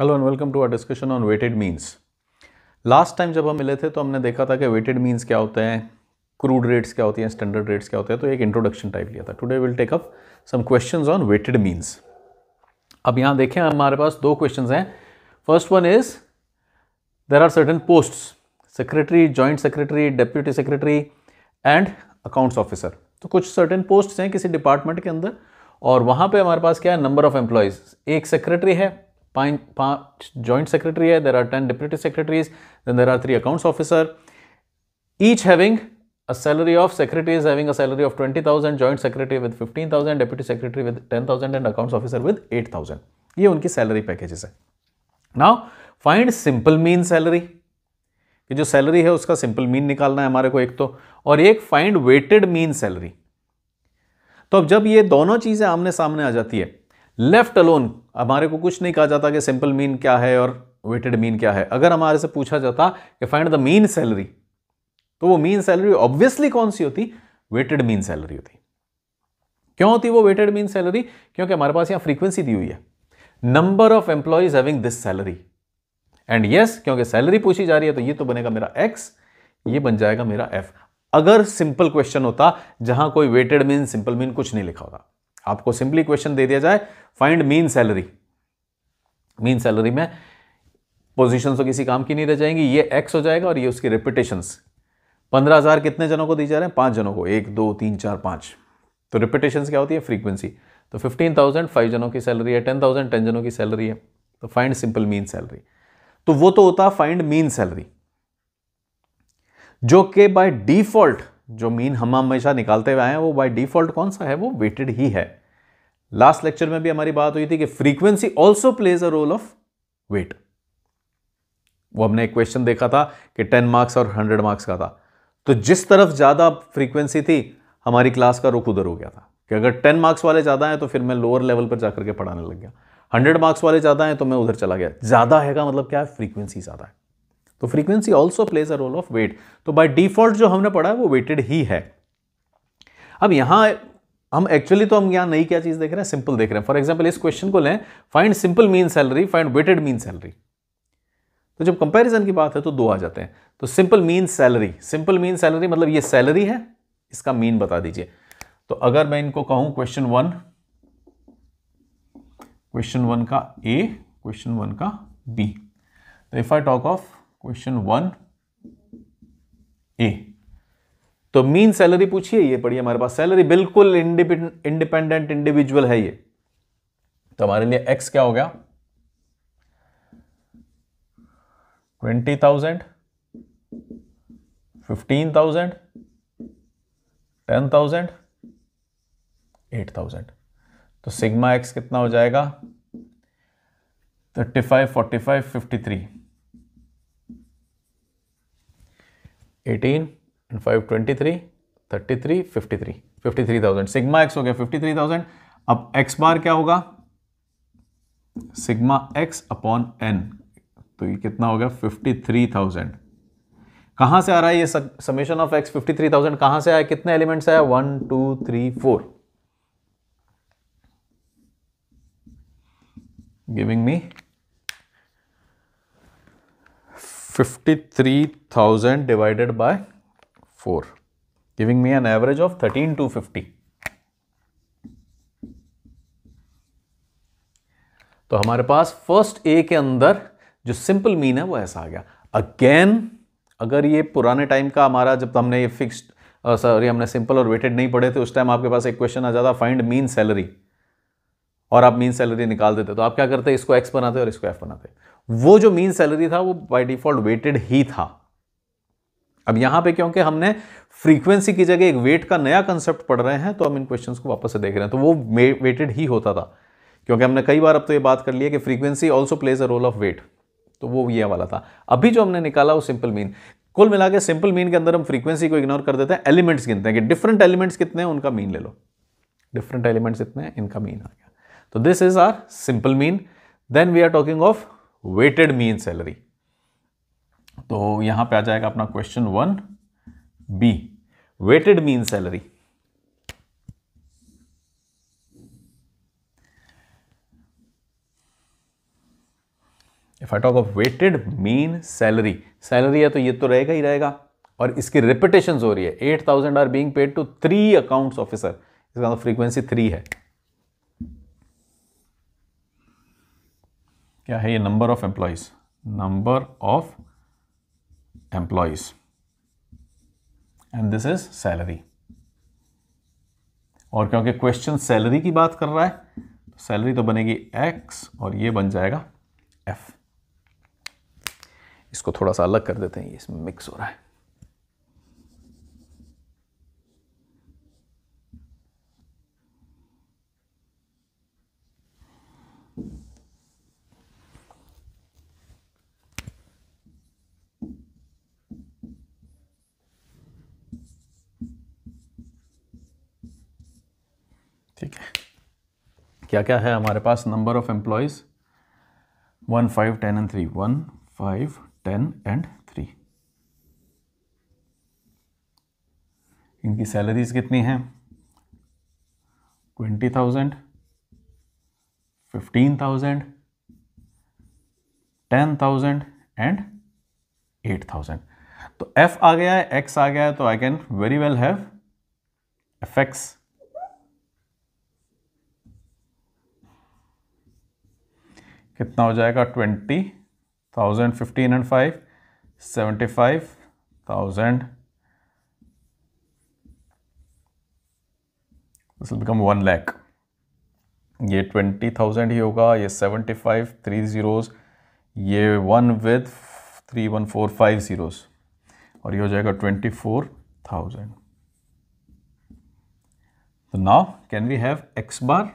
Hello and welcome to our discussion on weighted means last time जब हम मिले थे तो हमने देखा था कि वेटेड मीन्स क्या होते हैं क्रूड रेट्स क्या होती हैं स्टैंडर्ड रेट्स क्या होते हैं तो एक इंट्रोडक्शन टाइप लिया था today will take up some questions on weighted means अब यहाँ देखें हमारे पास दो क्वेश्चन हैं first one is there are certain post secretary joint secretary deputy secretary and accounts officer तो कुछ सर्टन पोस्ट हैं किसी डिपार्टमेंट के अंदर और वहाँ पे हमारे पास क्या है नंबर ऑफ एम्प्लॉयज़ एक सेक्रेटरी है joint secretary hai, there are 10 deputy secretaries, then there are 3 accounts officer, each having a salary of secretary is having a salary of 20,000, joint secretary with 15,000, deputy secretary with 10,000 and accounts officer with 8,000. ये उनकी salary packages है now find simple mean salary कि जो salary है उसका simple mean निकालना है हमारे को एक तो और एक फाइंड वेटेड मीन सैलरी तो अब जब ये दोनों चीज़ें आमने सामने आ जाती है लेफ्ट अलोन हमारे को कुछ नहीं कहा जाता कि सिंपल मीन क्या है और वेटेड मीन क्या है अगर हमारे से पूछा जाता कि फाइंड द मीन सैलरी तो वो मीन सैलरी ऑब्वियसली कौन सी होती वेटेड मीन सैलरी होती क्यों होती वो वेटेड मीन सैलरी क्योंकि हमारे पास यहां फ्रीक्वेंसी दी हुई है number of employees having this salary and yes क्योंकि सैलरी पूछी जा रही है तो ये तो बनेगा मेरा एक्स ये बन जाएगा मेरा एफ अगर सिंपल क्वेश्चन होता जहां कोई वेटेड मीन सिंपल मीन कुछ नहीं लिखा होता आपको सिंपली क्वेश्चन दे दिया जाए find mean salary mean salary में पोजीशंस तो किसी काम की नहीं रह जाएंगी ये एक्स हो जाएगा और ये उसकी रिपीटेशंस पंद्रह हज़ार कितने जनों को दी जा रहे हैं पांच जनों को एक दो तीन चार पांच तो रिपीटेशंस क्या होती है फ्रीक्वेंसी तो फिफ्टीन थाउजेंड फाइव जनों की सैलरी है टेन थाउजेंड टेन जनों की सैलरी है तो फाइंड सिंपल मीन सैलरी तो वो तो होता फाइंड मीन सैलरी जो कि बाय डिफॉल्ट जो मीन हम हमेशा निकालते हुए आए हैं वो बाय डिफ़ॉल्ट कौन सा है वो वेटेड ही है लास्ट लेक्चर में भी हमारी बात हुई थी कि frequency also plays a role of weight वो हमने एक क्वेश्चन देखा था कि टेन मार्क्स और हंड्रेड मार्क्स का था तो जिस तरफ ज़्यादा फ्रीक्वेंसी थी हमारी क्लास का रुख उधर हो गया था कि अगर टेन मार्क्स वाले ज़्यादा हैं तो फिर मैं लोअर लेवल पर जाकर के पढ़ाने लग गया हंड्रेड मार्क्स वाले ज़्यादा हैं तो मैं उधर चला गया ज़्यादा है का मतलब क्या है फ्रीक्वेंसी ज़्यादा है तो frequency also plays a role of weight तो बाय डिफॉल्ट जो हमने पढ़ा है वो वेटेड ही है अब यहां हम एक्चुअली तो हम यहां नई क्या चीज़ देख रहे हैं सिंपल देख रहे हैं फॉर एग्जाम्पल इस क्वेश्चन को लें find simple mean salary find weighted mean salary तो जब कंपैरिजन की बात है तो दो आ जाते हैं तो simple mean salary simple mean salary मतलब ये सैलरी है इसका मीन बता दीजिए तो अगर मैं इनको कहूं क्वेश्चन वन क्वेश्चन वन का ए क्वेश्चन वन का बी तो if I talk of question one A तो मीन सैलरी पूछिए ये पढ़िए हमारे पास सैलरी बिल्कुल इंडिपेंडेंट इंडिविजुअल है ये तो हमारे लिए एक्स क्या हो गया twenty thousand fifteen thousand ten thousand eight thousand तो सिग्मा एक्स कितना हो जाएगा thirty five forty five fifty three eighteen and five twenty three thirty three fifty three fifty three thousand sigma X हो गया fifty three thousand अब X bar क्या होगा sigma x upon N तो ये कितना हो गया फिफ्टी थ्री थाउजेंड कहाँ से आ रहा है ये summation of X fifty three thousand कहाँ से आया कितने एलिमेंट्स आया one two three four giving me fifty three thousand divided 53,000 four giving me an average of thirteen two fifty तो हमारे पास फर्स्ट ए के अंदर जो सिंपल मीन है वो ऐसा आ गया अगेन अगर ये पुराने टाइम का हमारा जब हमने ये फिक्स्ड सॉरी हमने सिंपल और वेटेड नहीं पढ़े थे उस टाइम आपके पास एक क्वेश्चन आ जाता फाइंड मीन सैलरी और आप मीन सैलरी निकाल देते तो आप क्या करते इसको एक्स बनाते और इसको एफ बनाते वो जो मीन सैलरी था वो बाय डिफॉल्ट वेटेड ही था अब यहां पे क्योंकि हमने फ्रीक्वेंसी की जगह एक वेट का नया कंसेप्ट पढ़ रहे हैं तो हम इन क्वेश्चंस को वापस से देख रहे हैं तो वो वेटेड ही होता था क्योंकि हमने कई बार अब तो ये बात कर ली है कि frequency also plays a role of weight तो वो ये वाला था अभी जो हमने निकाला वो सिंपल मीन कुल मिला के सिंपल मीन के अंदर हम फ्रीक्वेंसी को इग्नोर कर देते हैं एलिमेंट्स गिनते हैं कि डिफरेंट एलिमेंट्स कितने हैं उनका मीन ले लो डिफरेंट एलिमेंट्स इतने हैं इनका मीन आ गया तो this is our simple mean then we are talking of weighted mean salary तो यहां पे आ जाएगा अपना question one B weighted mean salary if I talk of weighted mean salary salary है तो ये तो रहेगा ही रहेगा और इसकी रिपीटेशन हो रही है eight thousand are being paid to three account officer इसका फ्रीक्वेंसी मतलब थ्री है क्या है ये number of employees number of employees and this is salary और क्योंकि क्वेश्चन सैलरी की बात कर रहा है सैलरी तो, तो बनेगी एक्स और ये बन जाएगा एफ इसको थोड़ा सा अलग कर देते हैं ये इसमें मिक्स हो रहा है ठीक है क्या क्या है हमारे पास number of employees one five ten and three one five ten and three इनकी सैलरीज कितनी हैं twenty thousand fifteen thousand ten thousand and eight thousand तो एफ आ गया है एक्स आ गया है तो I can very well have F X कितना हो जाएगा twenty thousand fifteen and five seventy five thousand this will become one lakh ये ट्वेंटी थाउजेंड ही होगा ये सेवेंटी फाइव थ्री ज़ीरोज़ ये one with three one four five zeros और ये हो जाएगा ट्वेंटी फोर थाउजेंड तो now can we have X bar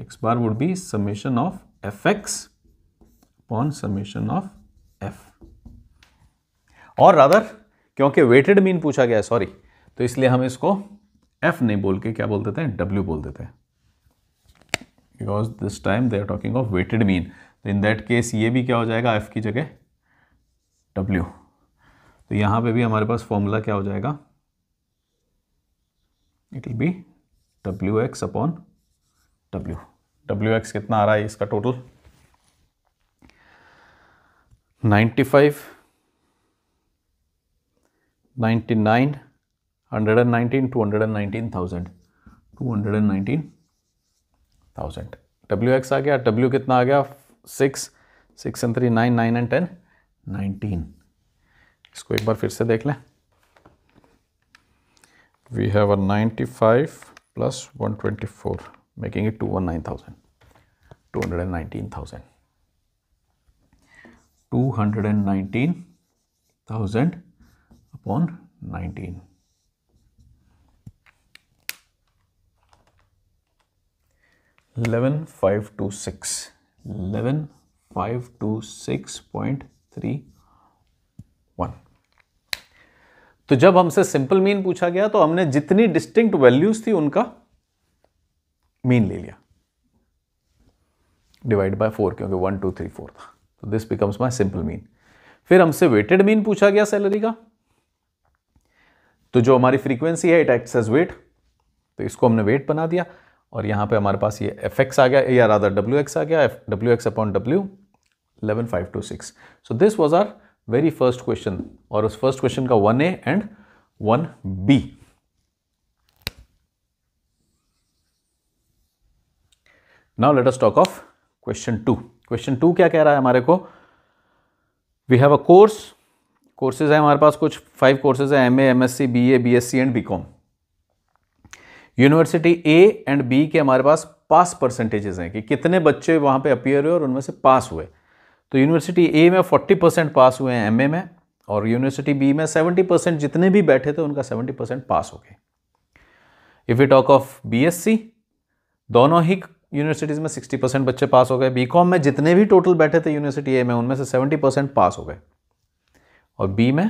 X bar would be summation of F X upon summation of F और rather क्योंकि weighted mean पूछा गया है सॉरी तो इसलिए हम इसको एफ नहीं बोल के क्या बोल देते हैं डब्ल्यू बोल देते हैं because this time they are talking of weighted mean तो इन दैट केस ये भी क्या हो जाएगा एफ की जगह डब्ल्यू तो यहां पे भी हमारे पास फॉर्मूला क्या हो जाएगा it will be W X upon W W X कितना आ रहा है इसका टोटल 95 99 119 219,000 219,000 डब्ल्यू एक्स आ गया डब्ल्यू कितना आ गया six six and three nine nine and ten nineteen इसको एक बार फिर से देख लें plus four making nine thousand two hundred and nineteen thousand two hundred and nineteen thousand upon nineteen eleven five two six eleven five two six point three one तो जब हमसे सिंपल मीन पूछा गया तो हमने जितनी डिस्टिंक्ट वैल्यूज थी उनका मीन ले लिया डिवाइड बाय फोर क्योंकि वन टू थ्री फोर था तो this becomes my simple mean फिर हमसे वेटेड मीन पूछा गया सैलरी का तो जो हमारी फ्रीक्वेंसी है इट एक्ट्स एज वेट तो इसको हमने वेट बना दिया और यहाँ पे हमारे पास ये एफ एक्स आ गया या राधा डब्ल्यू एक्स आ गया F W X upon W eleven five two six so this was our very first question और उस फर्स्ट क्वेश्चन का one A and one B now let us talk of question two question two क्या कह रहा है हमारे को we have a course courses है हमारे पास कुछ फाइव कोर्सेज हैं M A M S C B A B S C and B com university A and B के हमारे पास पास परसेंटेजेस हैं कि कितने बच्चे वहाँ पे अपियर हुए और उनमें से पास हुए तो यूनिवर्सिटी ए में 40 परसेंट पास हुए हैं एमए में और यूनिवर्सिटी बी में 70 परसेंट जितने भी बैठे थे उनका 70 परसेंट पास हो गए if you talk of C दोनों ही यूनिवर्सिटीज़ में 60 परसेंट बच्चे पास हो गए बी कॉम में जितने भी टोटल बैठे थे यूनिवर्सिटी ए में उनमें से 70 परसेंट पास हो गए और बी में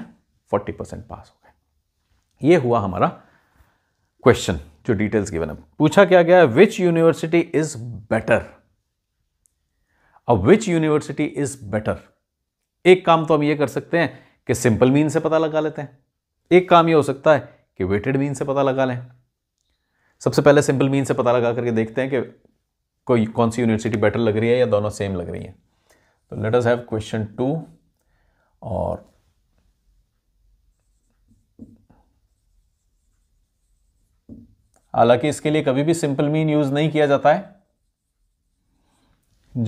40 परसेंट पास हो गए ये हुआ हमारा क्वेश्चन जो डिटेल्स गिवन है पूछा क्या गया विच यूनिवर्सिटी इज बेटर अब विच यूनिवर्सिटी इज बेटर एक काम तो हम ये कर सकते हैं कि सिंपल मीन से पता लगा लेते हैं एक काम ये हो सकता है कि वेटेड मीन से पता लगा लें सबसे पहले सिंपल मीन से पता लगा करके देखते हैं कि कोई कौन सी यूनिवर्सिटी बेटर लग रही है या दोनों सेम लग रही हैं तो let us have question two और हालांकि इसके लिए कभी भी सिंपल मीन यूज़ नहीं किया जाता है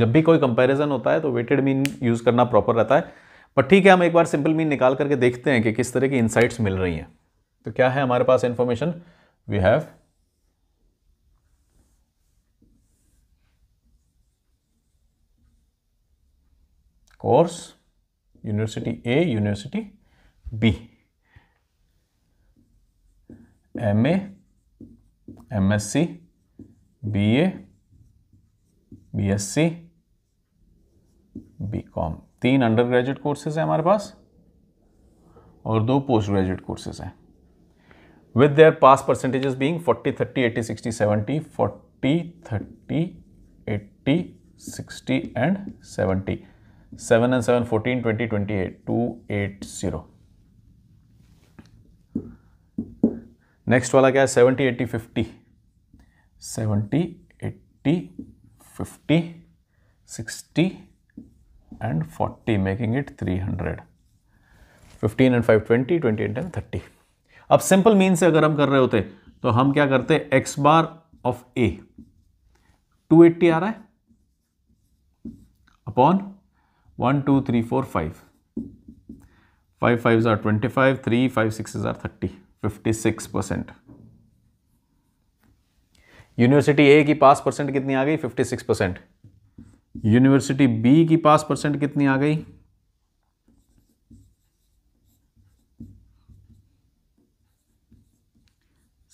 जब भी कोई कंपैरिजन होता है तो वेटेड मीन यूज़ करना प्रॉपर रहता है पर ठीक है हम एक बार सिंपल मीन निकाल करके देखते हैं कि किस तरह की इंसाइट्स मिल रही हैं तो क्या है हमारे पास information we have course university A university B M M S C B B A S C B com तीन अंडर ग्रेजुएट कोर्सेज हैं हमारे पास और दो पोस्ट ग्रेजुएट कोर्सेज हैं with their pass percentage being forty thirty 80 sixty seventy forty thirty eighty sixty and seventy seven and seven fourteen twenty twenty eight two eight zero next वाला क्या है seventy eighty fifty seventy eighty fifty sixty and forty making it three hundred fifteen and five twenty twenty eight and thirty अब simple mean से अगर हम कर रहे होते तो हम क्या करते X bar of A two eighty आ रहा है upon one two three four five five five are twenty five three five six are thirty fifty six percent university A की पास परसेंट कितनी आ गई fifty six percent university B की pass percent कितनी आ गई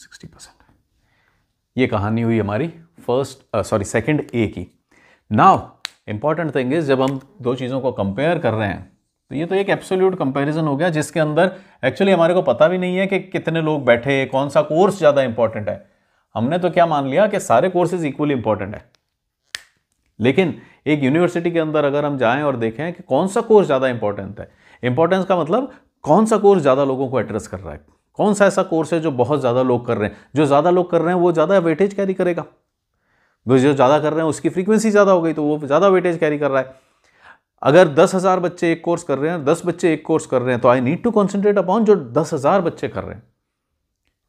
सिक्सटी परसेंट ये कहानी हुई हमारी फर्स्ट सॉरी सेकंड ए की नाउ इंपॉर्टेंट थिंग इज़ जब हम दो चीज़ों को कंपेयर कर रहे हैं तो ये तो एक एब्सोल्यूट कंपैरिजन हो गया जिसके अंदर एक्चुअली हमारे को पता भी नहीं है कि कितने लोग बैठे कौन सा कोर्स ज़्यादा इंपॉर्टेंट है हमने तो क्या मान लिया कि सारे कोर्सेज इक्वली इंपॉर्टेंट है लेकिन एक यूनिवर्सिटी के अंदर अगर हम जाएं और देखें कि कौन सा कोर्स ज़्यादा इंपॉर्टेंट है इंपॉर्टेंस का मतलब कौन सा कोर्स ज़्यादा लोगों को एड्रेस कर रहा है कौन सा ऐसा कोर्स है जो बहुत ज़्यादा लोग कर रहे हैं जो ज़्यादा लोग कर रहे हैं वो ज़्यादा वेटेज कैरी करेगा वो जो ज़्यादा कर रहे हैं उसकी फ्रीक्वेंसी ज़्यादा हो गई तो वो ज़्यादा वेटेज कैरी कर रहा है अगर दस हज़ार बच्चे एक कोर्स कर रहे हैं दस बच्चे एक कोर्स कर रहे हैं तो I need to concentrate upon जो दस हज़ार बच्चे कर रहे हैं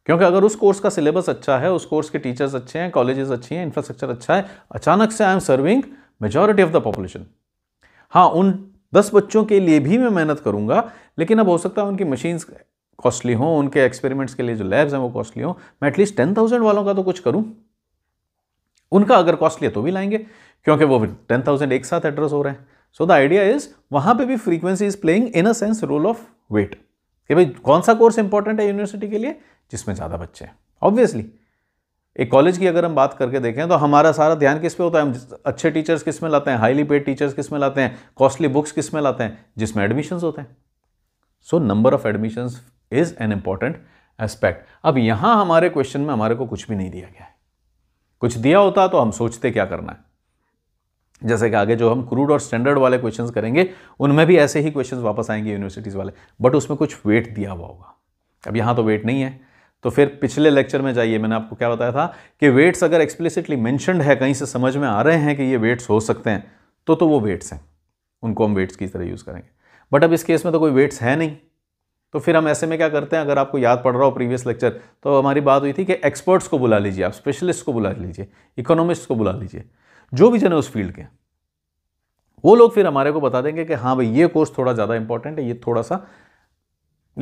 क्योंकि अगर उस कोर्स का सिलेबस अच्छा है उस कोर्स के टीचर्स अच्छे हैं कॉलेजेस अच्छी हैं इंफ्रास्ट्रक्चर अच्छा है अचानक से I am serving majority of the population हाँ उन दस बच्चों के लिए भी मैं मेहनत करूंगा लेकिन अब हो सकता है उनकी मशीन्स कॉस्टली हों उनके एक्सपेरिमेंट्स के लिए जो लैब्स हैं वो कॉस्टली हों मैं एटलीस्ट टेन थाउजेंड वालों का तो कुछ करूँ उनका अगर कॉस्टली है तो भी लाएंगे क्योंकि वो टेन थाउजेंड एक साथ एड्रेस हो रहे हैं सो द आइडिया इज वहाँ पे भी frequency is playing in a sense role of weight कि भाई कौन सा कोर्स इंपॉर्टेंट है यूनिवर्सिटी के लिए जिसमें ज़्यादा बच्चे हैं ऑब्वियसली एक कॉलेज की अगर हम बात करके देखें तो हमारा सारा ध्यान किस पे होता है हम अच्छे टीचर्स किस में लाते हैं हाईली पेड टीचर्स किस में लाते हैं कॉस्टली बुक्स किस में लाते हैं जिसमें एडमिशन्स होते हैं so number of admissions is an important aspect अब यहाँ हमारे क्वेश्चन में हमारे को कुछ भी नहीं दिया गया है कुछ दिया होता तो हम सोचते क्या करना है जैसे कि आगे जो हम क्रूड और स्टैंडर्ड वाले क्वेश्चंस करेंगे उनमें भी ऐसे ही क्वेश्चंस वापस आएंगे यूनिवर्सिटीज़ वाले बट उसमें कुछ वेट दिया हुआ होगा अब यहाँ तो वेट नहीं है तो फिर पिछले लेक्चर में जाइए मैंने आपको क्या बताया था कि वेट्स अगर एक्सप्लिसिटली मैंशनड है कहीं से समझ में आ रहे हैं कि ये वेट्स हो सकते हैं तो तो वो वेट्स हैं उनको हम वेट्स की तरह यूज़ करेंगे बट अब इस केस में तो कोई वेट्स है नहीं तो फिर हम ऐसे में क्या करते हैं अगर आपको याद पड़ रहा हो प्रीवियस लेक्चर तो हमारी बात हुई थी कि एक्सपर्ट्स को बुला लीजिए आप स्पेशलिस्ट को बुला लीजिए इकोनॉमिस्ट को बुला लीजिए जो भी जने उस फील्ड के वो लोग फिर हमारे को बता देंगे कि हाँ भाई ये कोर्स थोड़ा ज़्यादा इंपॉर्टेंट है ये थोड़ा सा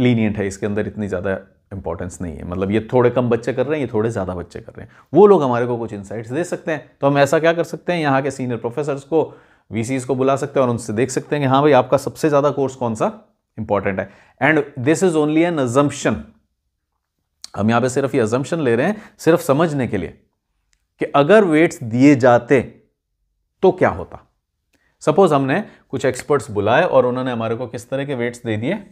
लीनियंट है इसके अंदर इतनी ज़्यादा इंपॉर्टेंस नहीं है मतलब ये थोड़े कम बच्चे कर रहे हैं ये थोड़े ज़्यादा बच्चे कर रहे हैं वो लोग हमारे को कुछ इंसाइट्स दे सकते हैं तो हम ऐसा क्या कर सकते हैं यहाँ के सीनियर प्रोफेसर्स को वी को बुला सकते हैं और उनसे देख सकते हैं कि हाँ भाई आपका सबसे ज़्यादा कोर्स कौन सा इंपॉर्टेंट है and this is only an assumption हम यहां पे सिर्फ ये अजम्पन ले रहे हैं सिर्फ समझने के लिए कि अगर वेट्स दिए जाते तो क्या होता सपोज हमने कुछ एक्सपर्ट्स बुलाए और उन्होंने हमारे को किस तरह के वेट्स दे दिए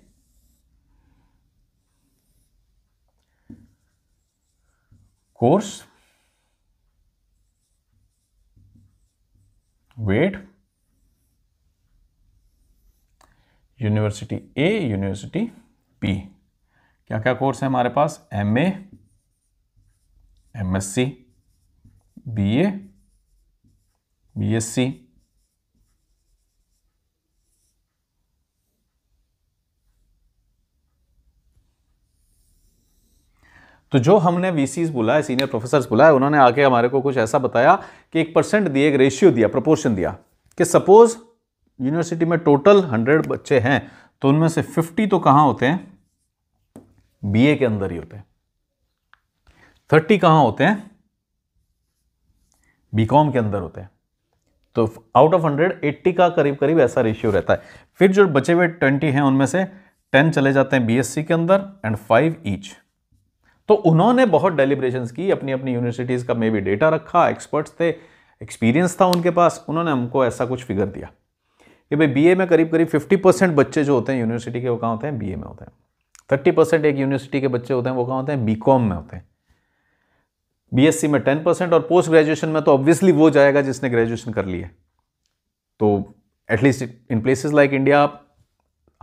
course weight university A university B क्या क्या कोर्स है हमारे पास M A M S C B A B S C तो जो हमने वीसीज बुलाए सीनियर प्रोफेसर्स बुलाए उन्होंने आके हमारे को कुछ ऐसा बताया कि एक परसेंट दिए एक रेशियो दिया प्रपोर्शन दिया कि सपोज यूनिवर्सिटी में टोटल हंड्रेड बच्चे हैं तो उनमें से फिफ्टी तो कहां होते हैं बीए के अंदर ही होते हैं थर्टी कहां होते हैं बीकॉम के अंदर होते हैं तो आउट ऑफ हंड्रेड एट्टी का करीब करीब ऐसा रेशियो रहता है फिर जो बचे हुए ट्वेंटी हैं उनमें से टेन चले जाते हैं बीएससी के अंदर एंड फाइव ईच तो उन्होंने बहुत डेलीब्रेशन की अपनी अपनी यूनिवर्सिटीज़ का मे बी डेटा रखा एक्सपर्ट्स थे एक्सपीरियंस था उनके पास उन्होंने हमको ऐसा कुछ फिगर दिया कि भाई बीए में करीब करीब 50 परसेंट बच्चे जो होते हैं यूनिवर्सिटी के वो कहाँ होते हैं बीए में होते हैं 30 परसेंट एक यूनिवर्सिटी के बच्चे होते हैं वो कहाँ होते हैं बीकॉम में होते हैं बीएससी में 10 परसेंट और पोस्ट ग्रेजुएशन में तो ऑब्वियसली वो जाएगा जिसने ग्रेजुएशन कर लिया तो at least in places like India आप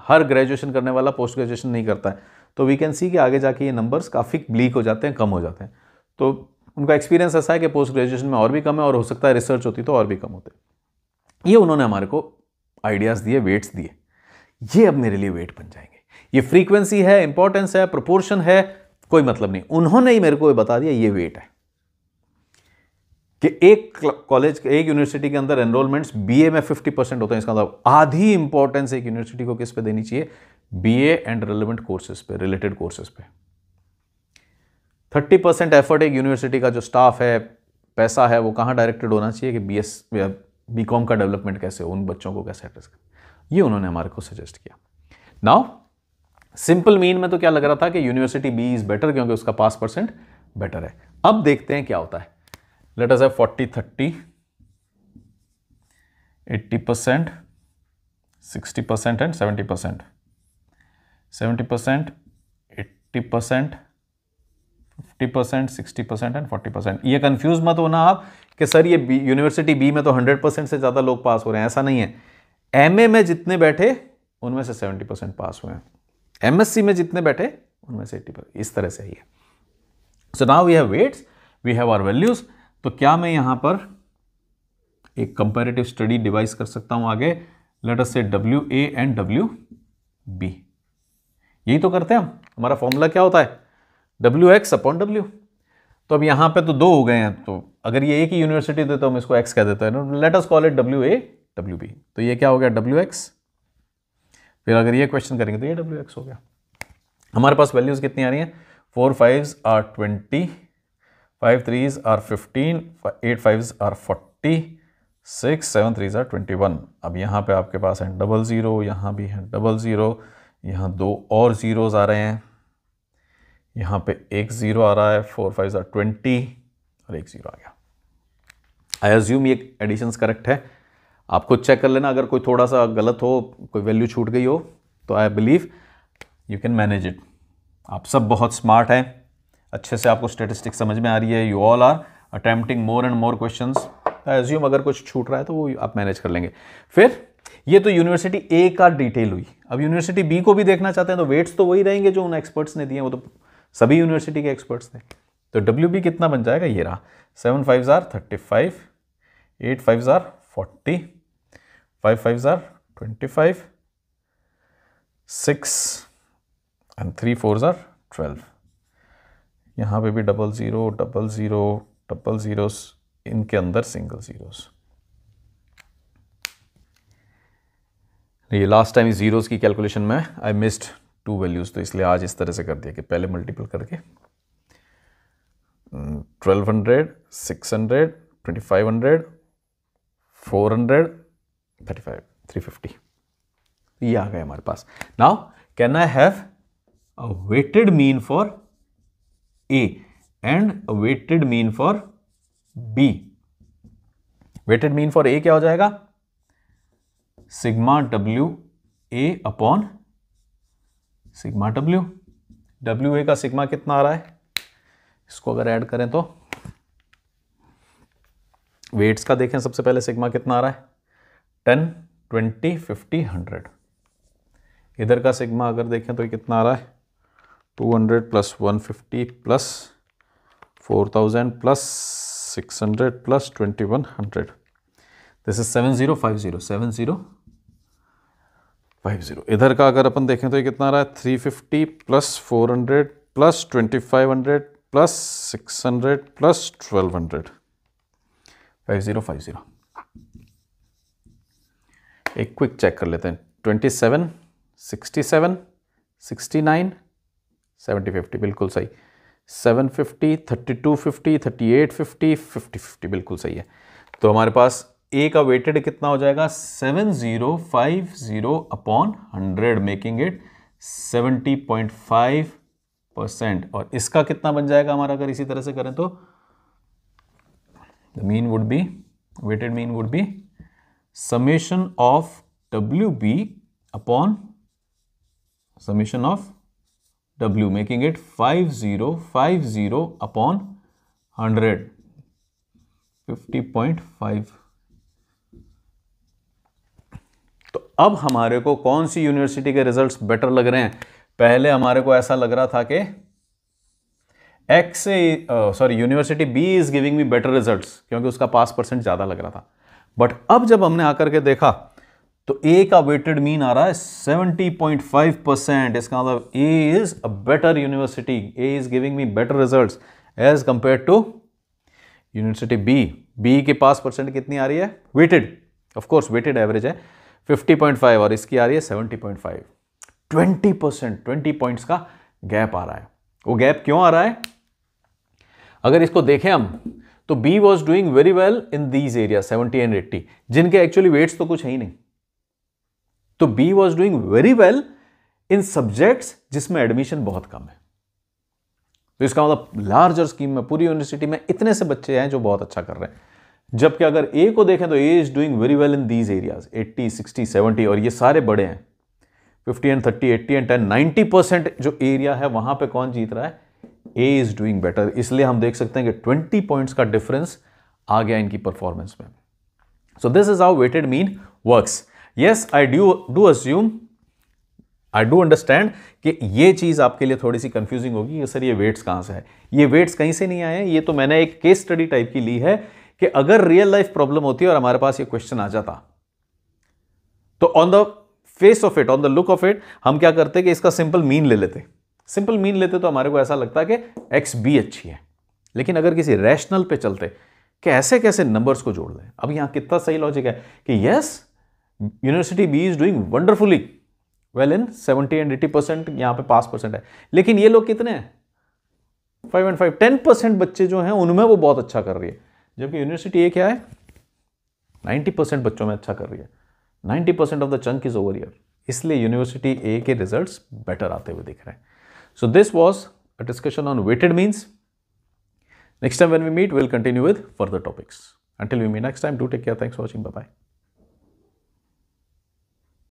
हर ग्रेजुएशन करने वाला पोस्ट ग्रेजुएशन नहीं करता है तो वी कैन सी कि आगे जाके ये नंबर्स काफ़ी ब्लीक हो जाते हैं कम हो जाते हैं तो उनका एक्सपीरियंस ऐसा है कि पोस्ट ग्रेजुएशन में और भी कम है और हो सकता है रिसर्च होती तो और भी कम होते ये उन्होंने हमारे को आइडियाज़ दिए वेट्स दिए ये अब मेरे लिए वेट बन जाएंगे ये फ्रीक्वेंसी है इंपॉर्टेंस है प्रोपोर्शन है कोई मतलब नहीं उन्होंने ही मेरे को बता दिया ये वेट है कि एक कॉलेज एक यूनिवर्सिटी के अंदर एनरोलमेंट्स बीए में 50 परसेंट होते हैं इसका मतलब आधी इंपॉर्टेंस एक यूनिवर्सिटी को किस पे देनी चाहिए बीए एंड रिलेवेंट कोर्सेज पे रिलेटेड कोर्सेज पे 30 परसेंट एफर्ट एक यूनिवर्सिटी का जो स्टाफ है पैसा है वो कहाँ डायरेक्टेड होना चाहिए कि बी बी का डेवलपमेंट कैसे हो उन बच्चों को कैसे एड्रेस करें ये उन्होंने हमारे को सजेस्ट किया नाउ सिंपल मीन में तो क्या लग रहा था कि यूनिवर्सिटी बी इज़ बेटर क्योंकि उसका पास परसेंट बेटर है अब देखते हैं क्या होता है लेट अस है forty thirty eighty percent sixty percent and seventy percent seventy percent eighty percent fifty percent sixty percent and forty percent ये कन्फ्यूज़ मत होना आप कि सर ये बी यूनिवर्सिटी बी में तो हंड्रेड परसेंट से ज़्यादा लोग पास हो रहे हैं ऐसा नहीं है एम ए में जितने बैठे उनमें से सेवेंटी परसेंट पास हुए हैं एम एस सी में जितने बैठे उनमें से एट्टी परसेंट इस तरह से ही है so now we have weights we have our values तो क्या मैं यहाँ पर एक कंपेरेटिव स्टडी डिवाइस कर सकता हूँ आगे let us say W A and W B यही तो करते हैं हम हमारा फॉर्मूला क्या होता है डब्ल्यू एक्स अपॉन डब्ल्यू तो अब यहाँ पे तो दो हो गए हैं तो अगर ये एक ही यूनिवर्सिटी दे तो हम इसको एक्स कह देते हैं let us call it W A W B तो ये क्या हो गया डब्ल्यू एक्स फिर अगर ये क्वेश्चन करेंगे तो ये डब्ल्यू एक्स हो गया हमारे पास वैल्यूज़ कितनी आ रही हैं four fives are twenty five threes are fifteen eight fives are forty six seven threes are twenty one अब यहाँ पे आपके पास हैं डबल ज़ीरो यहाँ भी हैं डबल ज़ीरो यहाँ दो और ज़ीरोज़ आ रहे हैं यहाँ पे एक ज़ीरो आ रहा है फोर फाइव ज़ार ट्वेंटी और एक ज़ीरो आ गया आई एज्यूम ये एडिशंस करेक्ट है आप खुद चेक कर लेना अगर कोई थोड़ा सा गलत हो कोई वैल्यू छूट गई हो तो I believe you can manage it आप सब बहुत स्मार्ट हैं अच्छे से आपको स्टेटिस्टिक्स समझ में आ रही है you all are attempting more and more question assume अगर कुछ छूट रहा है तो वो आप मैनेज कर लेंगे फिर ये तो यूनिवर्सिटी ए का डिटेल हुई अब यूनिवर्सिटी बी को भी देखना चाहते हैं तो वेट्स तो वही रहेंगे जो उन एक्सपर्ट्स ने दिए वो तो सभी यूनिवर्सिटी के एक्सपर्ट्स थे तो डब्ल्यू कितना बन जाएगा ये रहा seven five are thirty five eight five are forty five five are twenty five six and three four are twelve यहाँ पे भी double zero double zero double zeros इनके अंदर सिंगल ज़ीरोस ये लास्ट टाइम ज़ीरोस की calculation में I missed two values तो इसलिए आज इस तरह से कर दिया कि पहले मल्टीपल करके twelve hundred six hundred twenty five hundred four hundred thirty five three fifty ये आ गए हमारे पास now can I have a weighted mean for A and a weighted mean for B weighted mean for A क्या हो जाएगा sigma W A upon sigma W W A का sigma कितना आ रहा है इसको अगर ऐड करें तो वेट्स का देखें सबसे पहले सिग्मा कितना आ रहा है टेन ट्वेंटी फिफ्टी हंड्रेड इधर का सिग्मा अगर देखें तो कितना आ रहा है two hundred plus one fifty plus four thousand plus six hundred plus twenty one hundred this is seven zero five zero seven zero five zero इधर का अगर अपन देखें तो ये कितना आ रहा है three fifty plus four hundred plus twenty five hundred plus six hundred plus twelve hundred five zero five zero एक क्विक चेक कर लेते हैं twenty seven sixty seven sixty nine seventy fifty बिल्कुल सही seven fifty thirty two fifty thirty eight fifty fifty fifty बिल्कुल सही है तो हमारे पास ए का वेटेड कितना हो जाएगा seven zero five zero upon hundred making it seventy point five percent और इसका कितना बन जाएगा हमारा अगर इसी तरह से करें तो the mean would be weighted mean would be summation of W B upon summation of W making it five zero five zero upon hundred fifty point five अब हमारे को कौन सी यूनिवर्सिटी के रिजल्ट्स बेटर लग रहे हैं पहले हमारे को ऐसा लग रहा था कि X sorry university B is giving me better results क्योंकि उसका पास परसेंट ज़्यादा लग रहा था बट अब जब हमने आकर के देखा तो ए का वेटेड मीन आ रहा है 70.5 परसेंट इसका मतलब A is a better university A is giving me better results as compare to university B B के पास परसेंट कितनी आ रही है वेटेड ऑफकोर्स वेटेड एवरेज है 50.5 और इसकी आ रही है 70.5 20 परसेंट ट्वेंटी पॉइंट्स का गैप आ रहा है वो गैप क्यों आ रहा है अगर इसको देखें हम तो B was doing very well in these area 70 and 80 जिनके एक्चुअली वेट्स तो कुछ है ही नहीं तो B was doing very well in subjects जिसमें एडमिशन बहुत कम है तो इसका मतलब लार्जर स्कीम में पूरी यूनिवर्सिटी में इतने से बच्चे हैं जो बहुत अच्छा कर रहे हैं जबकि अगर ए को देखें तो A is doing very well in these areas 80, 60, 70 और ये सारे बड़े हैं 50 एंड 30, 80 एंड 10, 90 परसेंट जो एरिया है वहां पे कौन जीत रहा है ए इज़ डूइंग बेटर इसलिए हम देख सकते हैं कि 20 पॉइंट्स का डिफरेंस आ गया इनकी परफॉर्मेंस में so this is how weighted mean work yes I do do assume I do understand कि ये चीज़ आपके लिए थोड़ी सी कंफ्यूजिंग होगी कि सर ये वेट्स कहाँ से है ये वेट्स कहीं से नहीं आए ये तो मैंने एक केस स्टडी टाइप की ली है कि अगर रियल लाइफ प्रॉब्लम होती और हमारे पास ये क्वेश्चन आ जाता तो on the face of it on the look of it हम क्या करते कि इसका सिंपल मीन ले लेते सिंपल मीन लेते तो हमारे को ऐसा लगता कि एक्स बी अच्छी है लेकिन अगर किसी रैशनल पे चलते कि ऐसे कैसे नंबर्स को जोड़ लें अब यहां कितना सही लॉजिक है कि yes university B is doing wonderfully well in seventy and eighty percent यहां पे पास परसेंट है लेकिन ये लोग कितने हैं five and five ten percent बच्चे जो हैं उनमें वो बहुत अच्छा कर रही है जबकि यूनिवर्सिटी ये क्या है नाइन्टी परसेंट बच्चों में अच्छा कर रही है 90 percent of the chunk is over here इसलिए यूनिवर्सिटी ए के रिजल्ट बेटर आते हुए दिख रहे हैं so this was a discussion on weighted means next time when we meet will continue with further topics until we meet next time do take care thanks watching bye